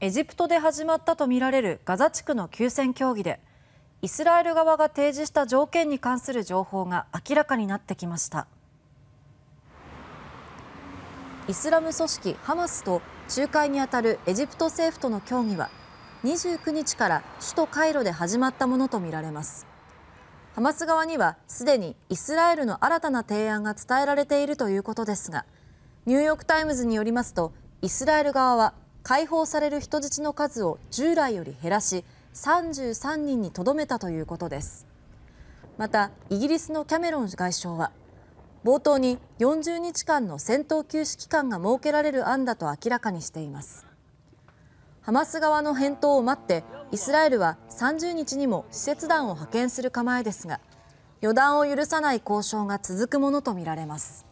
エジプトで始まったとみられるガザ地区の休戦協議でイスラエル側が提示した条件に関する情報が明らかになってきましたイスラム組織ハマスと仲介にあたるエジプト政府との協議は29日から首都カイロで始まったものとみられますハマス側にはすでにイスラエルの新たな提案が伝えられているということですがニューヨーク・タイムズによりますとイスラエル側は解放される人質の数を従来より減らし33人にとどめたということですまたイギリスのキャメロン外相は冒頭に40日間の戦闘休止期間が設けられる案だと明らかにしていますハマス側の返答を待ってイスラエルは30日にも施設団を派遣する構えですが予断を許さない交渉が続くものとみられます。